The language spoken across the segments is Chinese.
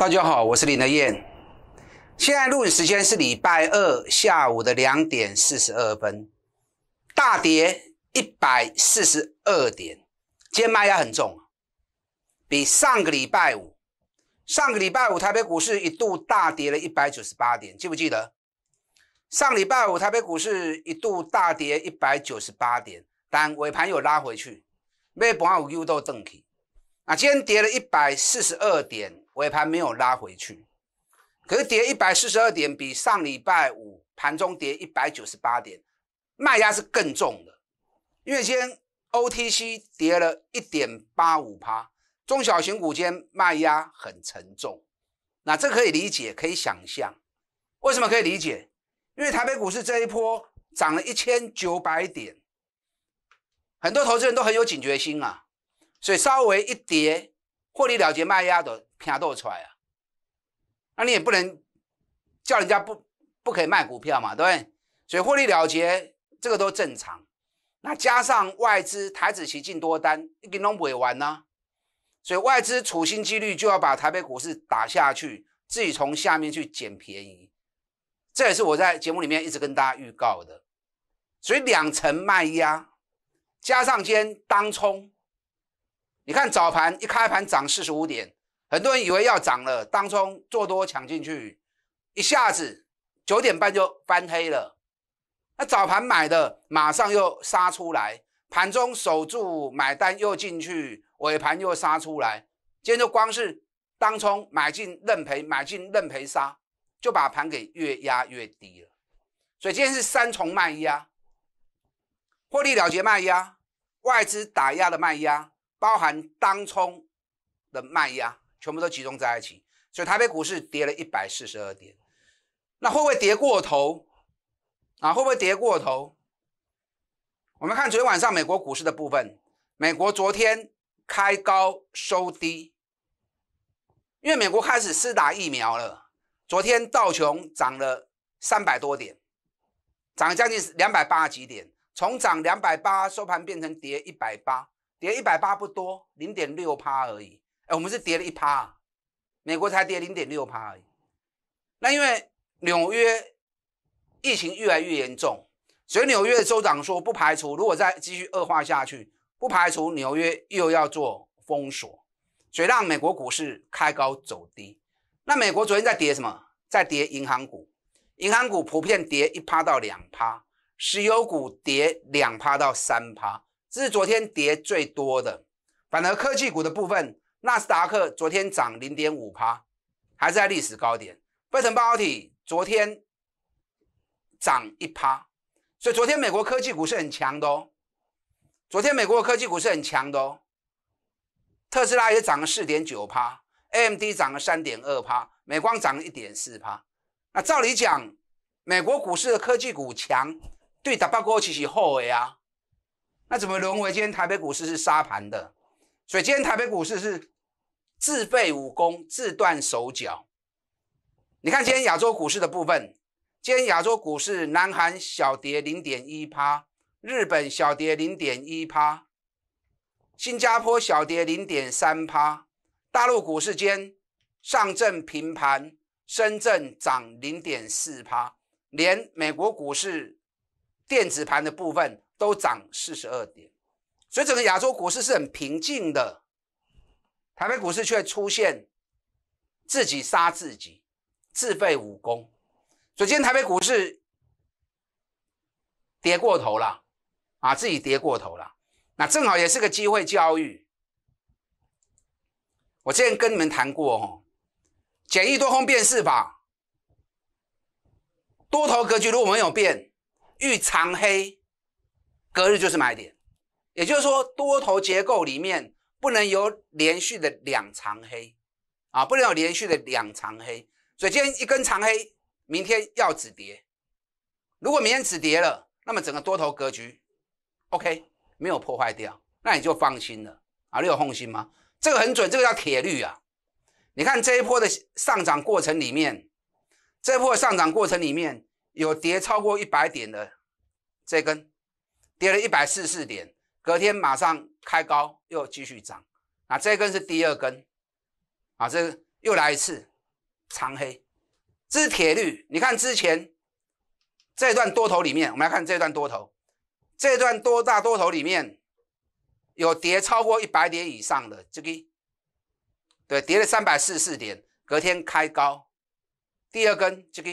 大家好，我是林德燕。现在录影时间是礼拜二下午的两点四十二分，大跌一百四十二点，今天卖压很重，比上个礼拜五，上个礼拜五台北股市一度大跌了一百九十八点，记不记得？上礼拜五台北股市一度大跌一百九十八点，但尾盘又拉回去，尾盘有又都顿起。那今天跌了一百四十二点。尾盘没有拉回去，可是跌一百四十二点，比上礼拜五盘中跌一百九十八点，卖压是更重的。今间 OTC 跌了一点八五趴，中小型股间卖压很沉重。那这可以理解，可以想象，为什么可以理解？因为台北股市这一波涨了一千九百点，很多投资人都很有警觉心啊，所以稍微一跌。获利了结卖压的都到出来啊，那你也不能叫人家不不可以卖股票嘛，对不对？所以获利了结这个都正常，那加上外资台资齐进多单，一个拢不完呢，所以外资处心积虑就要把台北股市打下去，自己从下面去捡便宜，这也是我在节目里面一直跟大家预告的，所以两层卖压，加上天当冲。你看早盘一开盘涨四十五点，很多人以为要涨了，当中做多抢进去，一下子九点半就翻黑了。那早盘买的马上又杀出来，盘中守住买单又进去，尾盘又杀出来。今天就光是当中买进认赔，买进认赔杀，就把盘给越压越低了。所以今天是三重卖压，获利了结卖压，外资打压的卖压。包含当冲的卖压全部都集中在一起，所以台北股市跌了一百四十二点。那会不会跌过头啊？会不会跌过头？我们看昨天晚上美国股市的部分，美国昨天开高收低，因为美国开始施打疫苗了。昨天道琼涨了三百多点，涨将近两百八几点，从涨两百八收盘变成跌一百八。跌一百八不多，零点六趴而已。哎，我们是跌了一趴，美国才跌零点六趴而已。那因为纽约疫情越来越严重，所以纽约州长说不排除如果再继续恶化下去，不排除纽约又要做封锁，所以让美国股市开高走低。那美国昨天在跌什么？在跌银行股，银行股普遍跌一趴到两趴，石油股跌两趴到三趴。这是昨天跌最多的，反而科技股的部分，纳斯达克昨天涨零点五趴，还在历史高点。费城半导体昨天涨一趴，所以昨天美国科技股是很强的哦。昨天美国的科技股是很强的哦。特斯拉也涨了四点九趴，AMD 涨了三点二趴，美光涨了一点四趴。那照理讲，美国股市的科技股强，对打不国其实好诶啊。那怎么沦为今天台北股市是沙盘的？所以今天台北股市是自废武功、自断手脚。你看今天亚洲股市的部分，今天亚洲股市，南韩小跌零点一趴，日本小跌零点一趴，新加坡小跌零点三趴。大陆股市间，上证平盘，深圳涨零点四趴。连美国股市电子盘的部分。都涨四十二点，所以整个亚洲股市是很平静的，台北股市却出现自己杀自己、自废武功。所以今天台北股市跌过头了啊，自己跌过头了。那正好也是个机会教育。我之前跟你们谈过哦，简易多空辨识法，多头格局如果没有变，遇长黑。隔日就是买点，也就是说多头结构里面不能有连续的两长黑，啊，不能有连续的两长黑。所以今天一根长黑，明天要止跌。如果明天止跌了，那么整个多头格局，OK，没有破坏掉，那你就放心了啊！你有放心吗？这个很准，这个叫铁律啊！你看这一波的上涨过程里面，这一波上涨过程里面有跌超过一百点的这根。跌了一百四十四点，隔天马上开高又继续涨，那这根是第二根，啊，这又来一次长黑，这是铁律。你看之前这段多头里面，我们来看这段多头，这段多大多头里面有跌超过一百点以上的这个，对，跌了三百四十四点，隔天开高，第二根这个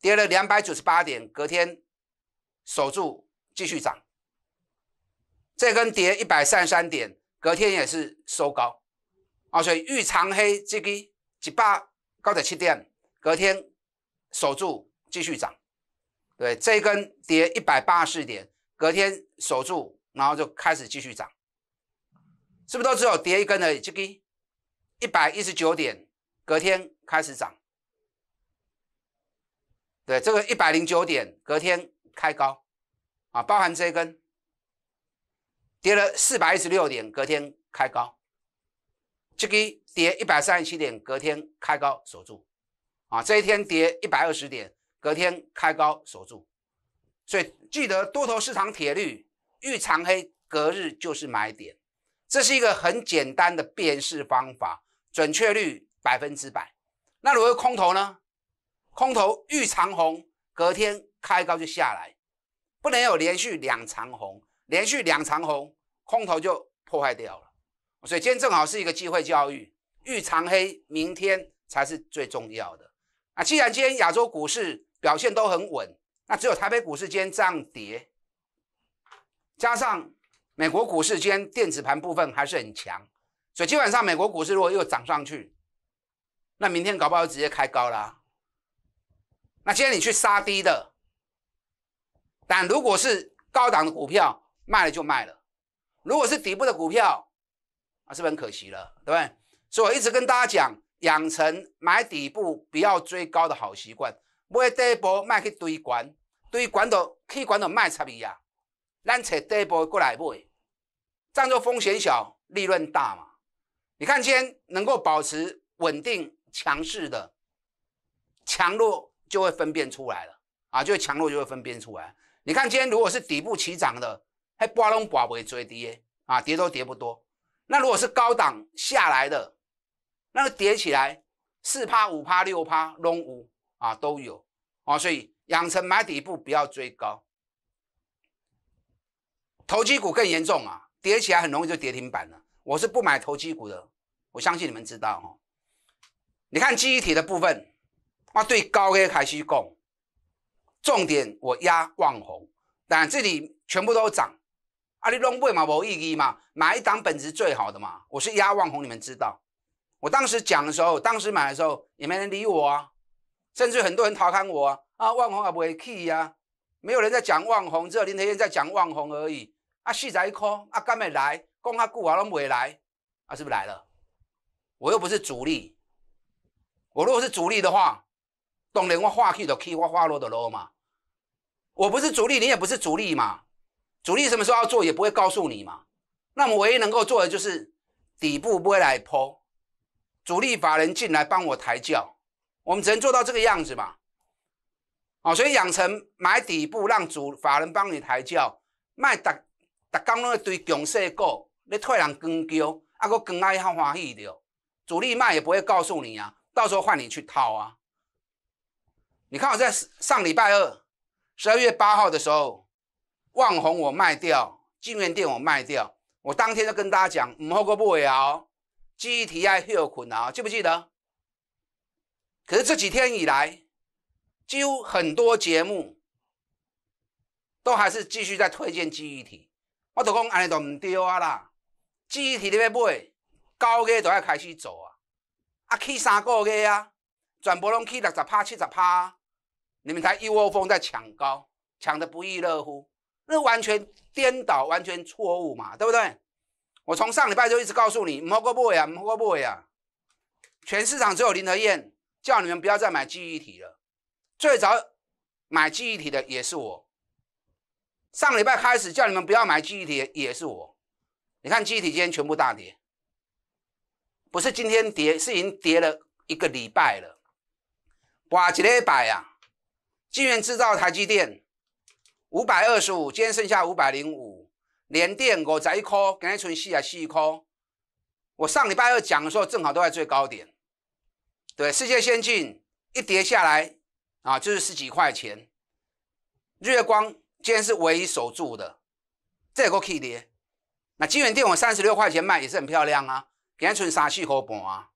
跌了两百九十八点，隔天守住。继续涨，这根跌一百三十三点，隔天也是收高啊，所以遇长黑这个几八高点七点，隔天守住继续涨，对，这根跌一百八十点，隔天守住，然后就开始继续涨，是不是都只有跌一根而已？这个一百一十九点，隔天开始涨，对，这个一百零九点，隔天开高。啊，包含这一根跌了四百一十六点，隔天开高；这个跌一百三十七点，隔天开高锁住；啊，这一天跌一百二十点，隔天开高锁住。所以记得多头市场铁律：遇长黑隔日就是买点，这是一个很简单的辨识方法，准确率百分之百。那如果空头呢？空头遇长红隔天开高就下来。不能有连续两长红，连续两长红，空头就破坏掉了。所以今天正好是一个机会教育，遇长黑，明天才是最重要的。那既然今天亚洲股市表现都很稳，那只有台北股市今天涨跌，加上美国股市今天电子盘部分还是很强，所以今晚上美国股市如果又涨上去，那明天搞不好直接开高啦。那今天你去杀低的。但如果是高档的股票，卖了就卖了；如果是底部的股票，啊，是不是很可惜了，对不对？所以我一直跟大家讲，养成买底部不要追高的好习惯，买底部卖去堆管，堆管都去管到卖差去呀，咱切底部过来买，这样就风险小，利润大嘛。你看今天能够保持稳定强势的强弱，就会分辨出来了啊，就会强弱就会分辨出来。你看，今天如果是底部起涨的，还波浪用不尾追跌啊，跌都跌不多。那如果是高档下来的，那跌起来四趴、五趴、六趴、龙五啊都有啊，所以养成买底部，不要追高。投机股更严重啊，跌起来很容易就跌停板了。我是不买投机股的，我相信你们知道哦。你看记忆体的部分啊，对高以开始拱。重点我压旺红，但这里全部都涨，阿里龙尾嘛无意义嘛，买涨本质最好的嘛，我是压旺红，你们知道。我当时讲的时候，当时买的时候也没人理我啊，甚至很多人调侃我啊，旺红也不会去呀、啊？没有人在讲旺红，只有林德燕在讲旺红而已。啊，四仔一 call，啊，干没来，讲他顾好都尾来，啊，是不是来了？我又不是主力，我如果是主力的话。然我话，去就去，我话落就落嘛。我不是主力，你也不是主力嘛。主力什么时候要做，也不会告诉你嘛。那么唯一能够做的就是底部不会来抛，主力法人进来帮我抬轿，我们只能做到这个样子嘛。哦，所以养成买底部让主法人帮你抬轿，卖特特刚那个对强势股，你退人更轿，阿个更爱一欢喜的，主力卖也不会告诉你啊，到时候换你去套啊。你看我在上礼拜二，十二月八号的时候，万红我卖掉，金源店我卖掉，我当天就跟大家讲，唔好过会啊，记忆体还血困啊，记不记得？可是这几天以来，几乎很多节目，都还是继续在推荐记忆体，我都讲安尼都唔对啊啦，记忆体你边买，高月都要开始做啊，啊去三个月啊，全部拢去六十趴、七十趴。你们才一窝蜂在抢高，抢得不亦乐乎，那完全颠倒，完全错误嘛，对不对？我从上礼拜就一直告诉你，摩哥 boy 啊，摩哥 boy 啊，全市场只有林德燕叫你们不要再买记忆体了。最早买记忆体的也是我，上礼拜开始叫你们不要买记忆体也是我。你看记忆体今天全部大跌，不是今天跌，是已经跌了一个礼拜了，哇，几个礼拜啊！晶圆制造，台积电五百二十五，今天剩下五百零五。联电我摘一颗，今天存四啊四颗。我上礼拜二讲的时候，正好都在最高点。对，世界先进一跌下来啊，就是十几块钱。月光今天是唯一守住的，这个可以的。那晶圆电我三十六块钱卖，也是很漂亮啊，今天存三四颗半啊。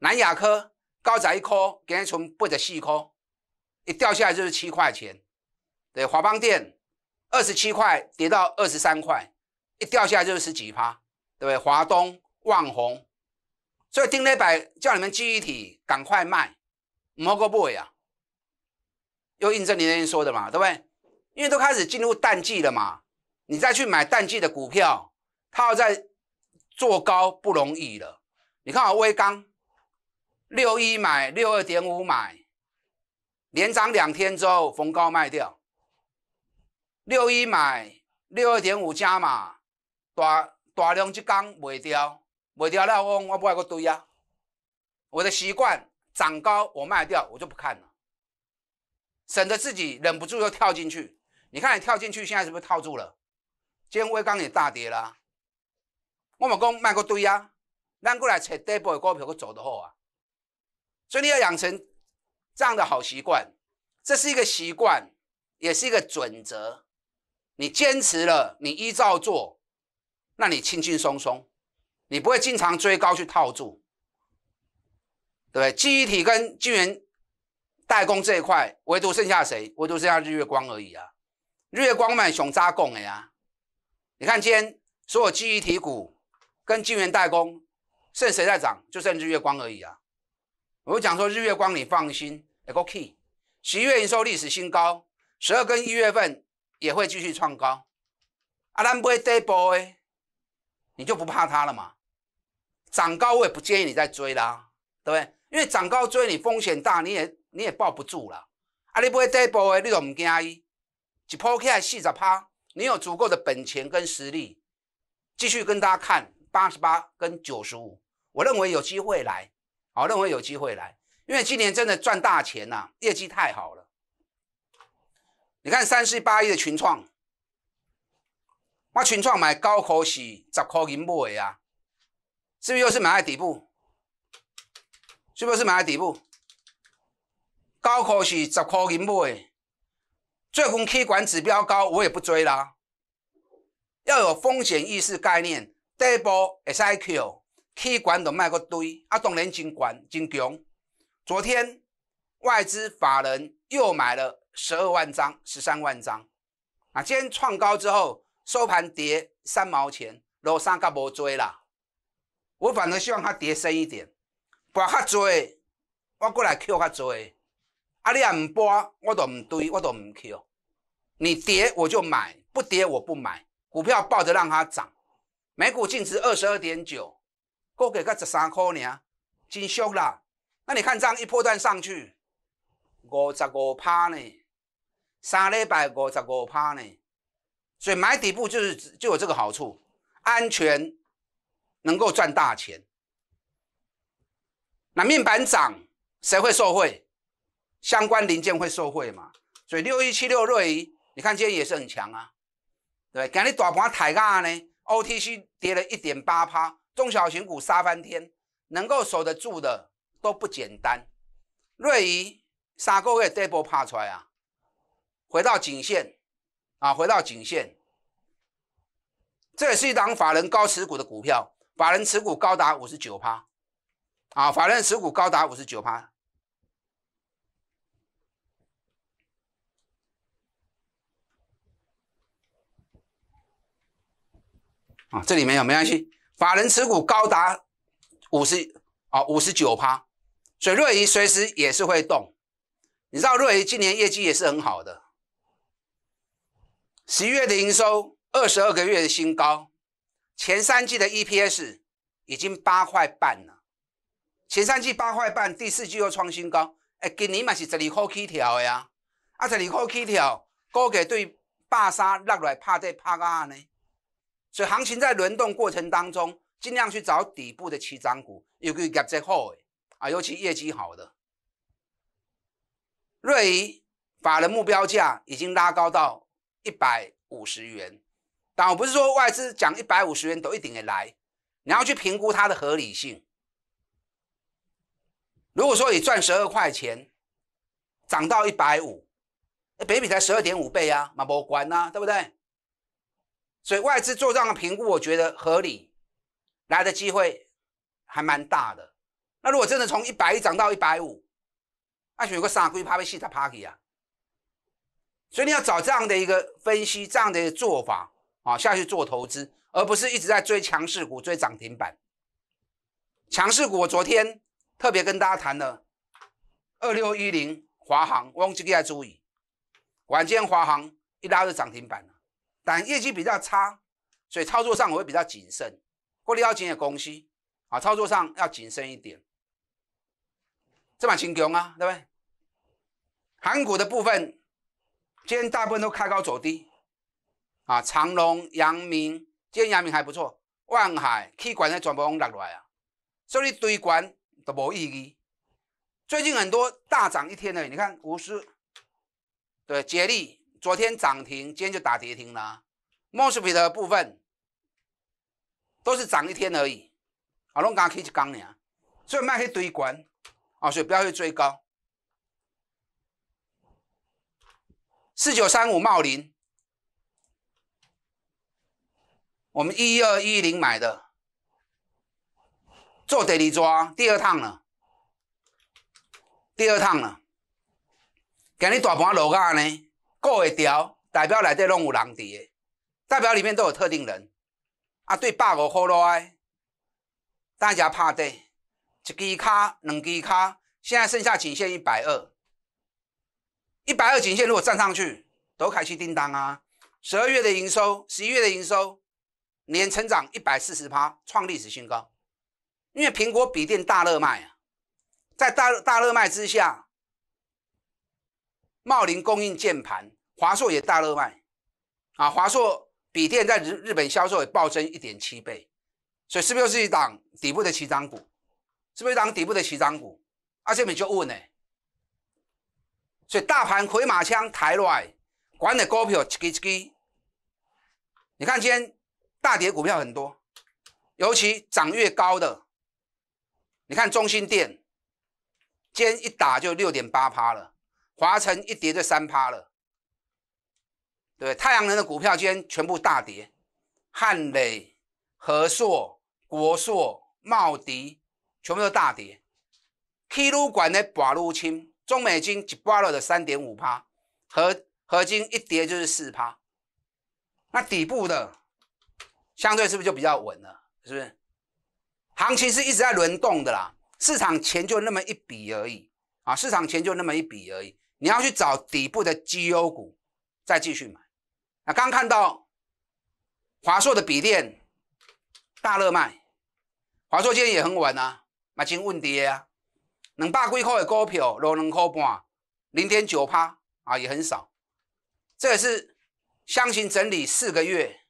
南亚科高宅一颗，今天存八十四颗。一掉下来就是七块钱，对，华邦电二十七块跌到二十三块，一掉下来就是十几趴，对不对？华东万虹，所以丁老柏叫你们集体赶快卖，摩哥 boy 啊，又印证你那天说的嘛，对不对？因为都开始进入淡季了嘛，你再去买淡季的股票，它要再做高不容易了。你看我威刚六一买，六二点五买。连涨两天之后逢高卖掉，六一买六二点五加嘛，大大量即刚卖掉，卖掉了我我爱个堆呀，我的习惯涨高我卖掉我就不看了，省得自己忍不住又跳进去。你看你跳进去现在是不是套住了？今天微钢也大跌啦，我们公卖过堆呀，咱过来找底部的股票，我做的好啊，所以你要养成。这样的好习惯，这是一个习惯，也是一个准则。你坚持了，你依照做，那你轻轻松松，你不会经常追高去套住，对不对？记忆体跟晶圆代工这一块，唯独剩下谁？唯独剩下日月光而已啊！日月光们熊扎贡哎呀！你看今天所有记忆体股跟晶圆代工，剩谁在涨？就剩日月光而已啊！我讲说日月光，你放心。一个 key，十一月营收历史新高，十二跟一月份也会继续创高。阿兰不会跌波诶，你就不怕它了嘛？涨高我也不建议你再追啦，对不对？因为涨高追你风险大，你也你也抱不住了。阿兰不会跌波诶，你都唔惊伊？一跑起来四十趴，你有足够的本钱跟实力，继续跟大家看八十八跟九十五，我认为有机会来，好，我认为有机会来。因为今年真的赚大钱呐，业绩太好了。你看三十八亿的群创，我群创买高科是十块银买个呀，是不是又是买在底部？是不是买在底部？高科是十块银买，最近气管指标高，我也不追啦。要有风险意识概念，底部会使救气管，都卖个堆啊，当然真管真强。昨天外资法人又买了十二万张、十三万张，啊！今天创高之后收盘跌三毛钱，落山噶无追啦。我反而希望它跌深一点，跌较多，我过来 Q 较多。啊，你也唔博，我都唔追，我都唔 Q。你跌我就买，不跌我不买。股票抱着让它涨，每股净值二十二点九，够给个十三块呢，真俗啦。那你看这样一破段上去，五十五趴呢，三礼拜五十五趴呢，所以买底部就是就有这个好处，安全，能够赚大钱。那面板涨，谁会受贿？相关零件会受贿嘛？所以六一七六瑞，你看今天也是很强啊，对不对？今日大盘抬价呢，OTC 跌了一点八趴，中小型股杀翻天，能够守得住的。都不简单，瑞仪三个月底部爬出来啊，回到颈线啊，回到颈线，这也是一档法人高持股的股票，法人持股高达五十九趴啊，法人持股高达五十九趴啊，这里没有没关系，法人持股高达五十啊五十九趴。所以若仪随时也是会动，你知道若仪今年业绩也是很好的，十一月的营收二十二个月的新高，前三季的 EPS 已经八块半了，前三季八块半，第四季又创新高，哎，今年嘛是十二块起跳的呀，啊，十二块起跳，估计对霸沙落来怕这怕啊呢，所以行情在轮动过程当中，尽量去找底部的起涨股，又可以业绩好诶。啊，尤其业绩好的，瑞仪法人目标价已经拉高到一百五十元。但我不是说外资讲一百五十元都一定来，你要去评估它的合理性。如果说你赚十二块钱，涨到一百五，北比才十二点五倍啊，那不管呐，对不对？所以外资做这样的评估，我觉得合理，来的机会还蛮大的。那如果真的从一百涨到一百五，那有个傻龟怕被洗大趴地啊！所以你要找这样的一个分析、这样的一个做法啊下去做投资，而不是一直在追强势股、追涨停板。强势股我昨天特别跟大家谈了二六一零华航，我用这个来注意。晚间华航一拉就涨停板了，但业绩比较差，所以操作上我会比较谨慎，过滤要紧些东西啊，操作上要谨慎一点。这把行强啊，对不对？港股的部分，今天大部分都开高走低，啊，长隆、阳明，今天阳明还不错，万海、气管呢，全部拢落来啊，所以堆管都无意义。最近很多大涨一天的，你看，五十，对，接力，昨天涨停，今天就打跌停了。墨斯比的部分，都是涨一天而已，啊，拢加起一缸啊，所以卖去堆管。啊，所以不要去追高。四九三五茂林，我们一二一零买的，做第二抓，第二趟了，第二趟了。今日大盘落价呢，过会调，代表内底拢有人的，代表里面都有特定人。啊，对百五好落来，等下拍对。一 G 卡、两 G 卡，现在剩下仅限一百二，一百二仅限。如果站上去，都开始订单啊！十二月的营收，十一月的营收，年成长一百四十趴，创历史新高。因为苹果笔电大热卖啊，在大大热卖之下，茂林供应键盘，华硕也大热卖啊。华硕笔电在日日本销售也暴增一点七倍，所以是不是又是一档底部的起涨股？是不是当底部的起涨股，而且比就稳呢。所以大盘回马枪抬落来，管的股票一支一支。你看今天大跌股票很多，尤其涨越高的。你看中心店，今天一打就六点八趴了；华晨一跌就三趴了。对，太阳能的股票今天全部大跌，汉磊、和硕、国硕、茂迪。全部都大跌，K 管的寡入轻，中美金一巴了的三点五趴，和合金一跌就是四趴。那底部的相对是不是就比较稳了？是不是？行情是一直在轮动的啦，市场钱就那么一笔而已啊，市场钱就那么一笔而已。你要去找底部的绩优股再继续买。那刚看到华硕的笔电大热卖，华硕今天也很稳啊。买真问跌啊，两百几块的股票落两块半，零点九趴啊，也很少。这是箱型整理四个月，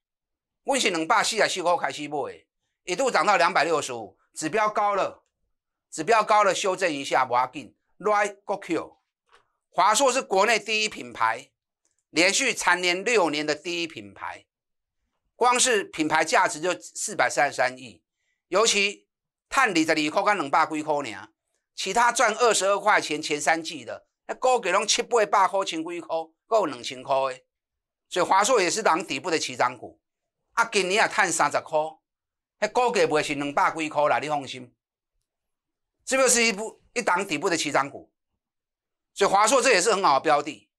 问起两百四十四块开始买，一度涨到两百六十五，指标高了，指标高了修正一下 m a r i right 股 Q。华硕是国内第一品牌，连续蝉联六年的第一品牌，光是品牌价值就四百三十三亿，尤其。赚二十二块加两百几块尔，其他赚二十二块钱前三季的，那股价拢七八百块、千几块，够两千块的。所以华硕也是档底部的起涨股，啊，今年也赚三十块，那股价不会是两百几块啦，你放心。这个是一部一档底部的起涨股，所以华硕这也是很好的标的。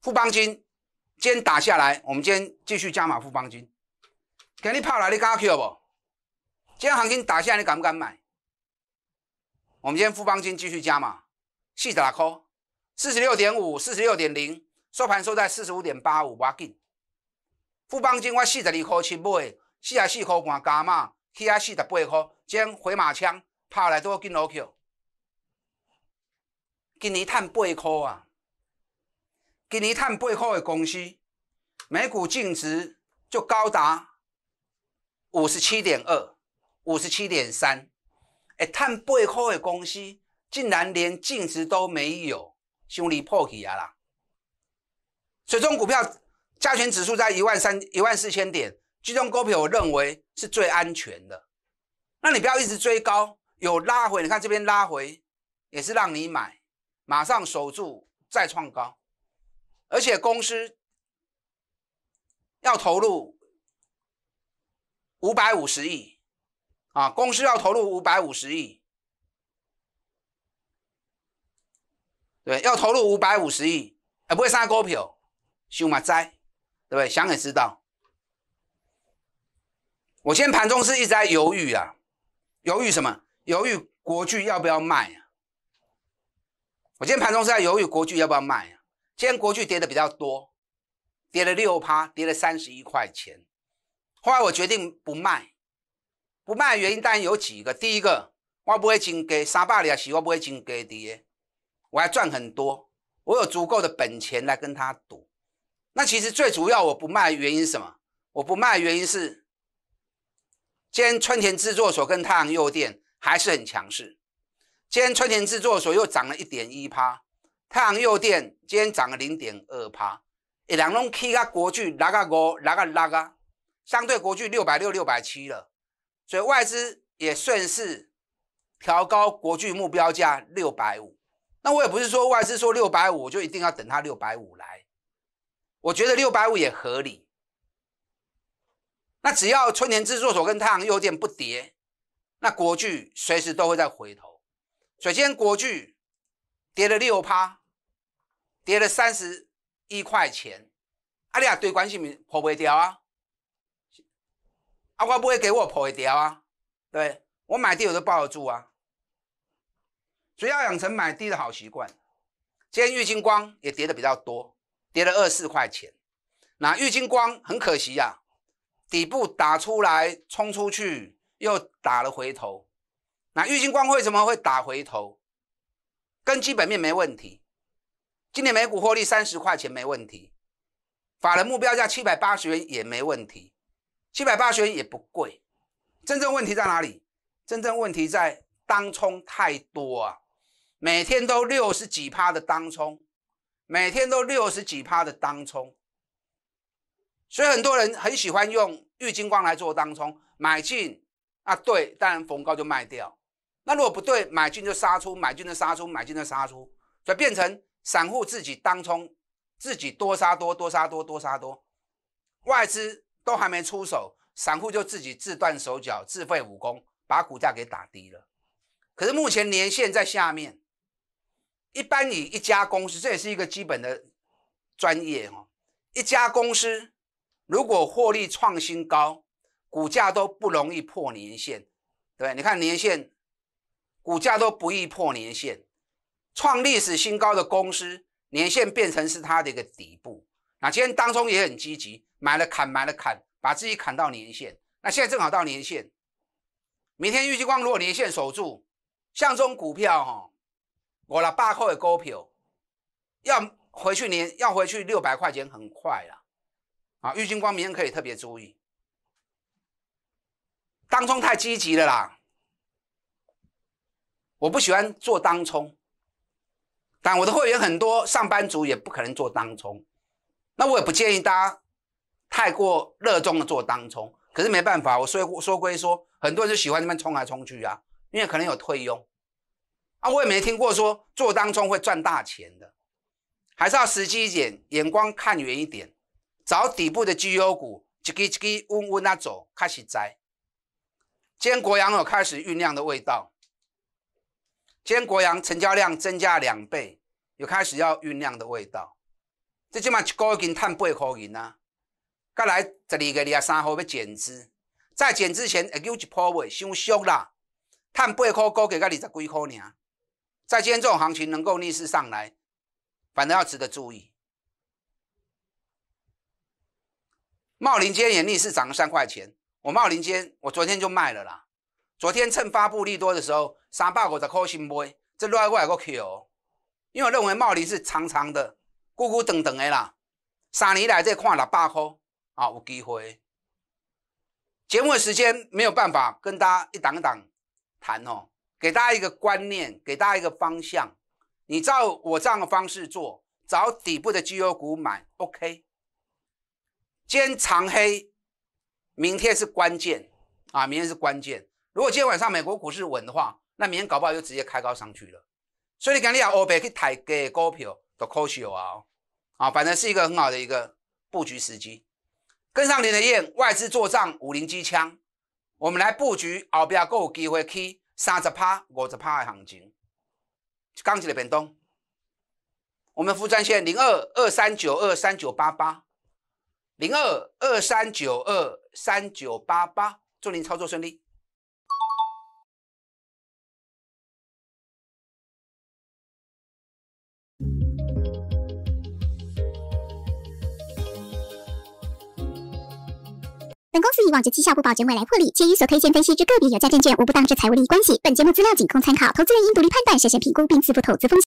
富邦金今天打下来，我们今天继续加码富邦金，给你跑来，你敢去不？今天行情打下来，你敢不敢买？我们今天富邦金继续加嘛，四十四十六点五，四十六点零，收盘收在四十五点八五，我紧！富邦金我四十二块七买，四十四块半加嘛，起啊四十八块，今回马枪跑来都进落去。今年赚八块啊，今年赚八块的公司，每股净值就高达五十七点二。五十七点三，哎，碳背后的公司竟然连净值都没有，兄弟破气啊啦！水种股票加权指数在一万三、一万四千点，居中股票我认为是最安全的。那你不要一直追高，有拉回，你看这边拉回也是让你买，马上守住再创高，而且公司要投入五百五十亿。啊，公司要投入五百五十亿，对，要投入五百五十亿，啊，不会上个股票，秀嘛摘，对不对？想也知道，我今天盘中是一直在犹豫啊，犹豫什么？犹豫国剧要不要卖啊？我今天盘中是在犹豫国剧要不要卖啊？今天国剧跌的比较多，跌了六趴，跌了三十一块钱，后来我决定不卖。不卖原因当然有几个，第一个我不会进给三百里啊，是我不会进给的，我还赚很多，我有足够的本钱来跟他赌。那其实最主要我不卖原因是什么？我不卖原因是，今天春田制作所跟太阳右电还是很强势，今天春田制作所又涨了一点一趴，太阳右电今天涨了零点二趴，一两拢起个国巨六个五六个六个，相对国巨六百六六百七了。所以外资也顺势调高国巨目标价六百五。那我也不是说外资说六百五就一定要等它六百五来，我觉得六百五也合理。那只要春田制作所跟太阳诱电不跌，那国巨随时都会再回头。首先，国巨跌了六趴，跌了三十一块钱，阿你啊对关系明跑不掉啊！包括不会给我破一条啊，对，我买低我都抱得住啊，所以要养成买低的好习惯。今天玉金光也跌的比较多，跌了二四块钱。那玉金光很可惜呀，底部打出来冲出去，又打了回头。那玉金光为什么会打回头？跟基本面没问题，今年每股获利三十块钱没问题，法人目标价七百八十元也没问题。七百八元也不贵，真正问题在哪里？真正问题在当冲太多啊，每天都六十几趴的当冲，每天都六十几趴的当冲，所以很多人很喜欢用郁金光来做当冲，买进啊对，当然逢高就卖掉。那如果不对，买进就杀出，买进就杀出，买进就杀出，就变成散户自己当冲，自己多杀多，多杀多，多杀多，外资。都还没出手，散户就自己自断手脚、自废武功，把股价给打低了。可是目前年限在下面，一般以一家公司，这也是一个基本的专业哦。一家公司如果获利创新高，股价都不容易破年限，对你看年限，股价都不易破年限，创历史新高的公司，年限变成是它的一个底部。那今天当中也很积极，买了砍买了砍，把自己砍到年限。那现在正好到年限，明天预金光如果年限守住，像这种股票哈，我了八块的股票要回去年要回去六百块钱，很快了。啊，郁金光明天可以特别注意，当冲太积极了啦。我不喜欢做当冲，但我的会员很多上班族也不可能做当冲。那我也不建议大家太过热衷的做当冲，可是没办法，我说说归说，很多人就喜欢那边冲来冲去啊，因为可能有退佣啊，我也没听过说做当冲会赚大钱的，还是要实际一点，眼光看远一点，找底部的绩优股，一个一个嗡嗡它走，开始摘。今天国阳有开始酝酿的味道，今天国阳成交量增加两倍，有开始要酝酿的味道。这起码一个经赚八块钱啊！再来十二月廿三号要减资，在减资前又一波未，先缩啦，赚八块，股价才二十几块尔。在今天这种行情能够逆势上来，反正要值得注意。茂林今天也逆势涨了三块钱，我茂林今我昨天就卖了啦。昨天趁发布利多的时候，三百五十块新买，这落外我还搁扣，因为我认为茂林是长长的。孤孤单单的啦，三年来在看喇叭块啊，有机会。节目的时间没有办法跟大家一档档谈哦，给大家一个观念，给大家一个方向。你照我这样的方式做，找底部的绩优股买，OK。今天长黑，明天是关键啊！明天是关键。如果今天晚上美国股市稳的话，那明天搞不好就直接开高上去了。所以你讲，你要欧必去抬价股票。都可惜啊，啊，反正是一个很好的一个布局时机，跟上您的燕，外资做账，五零机枪，我们来布局，后边够有机会去三十趴、五十趴的行情，刚起来变动，我们副战线零二二三九二三九八八，零二二三九二三九八八，祝您操作顺利。本公司以往就绩效不保、证未来获利，且所推荐分析之个别有价证券无不当之财务利益关系。本节目资料仅供参考，投资人应独立判断、审慎评估并自负投资风险。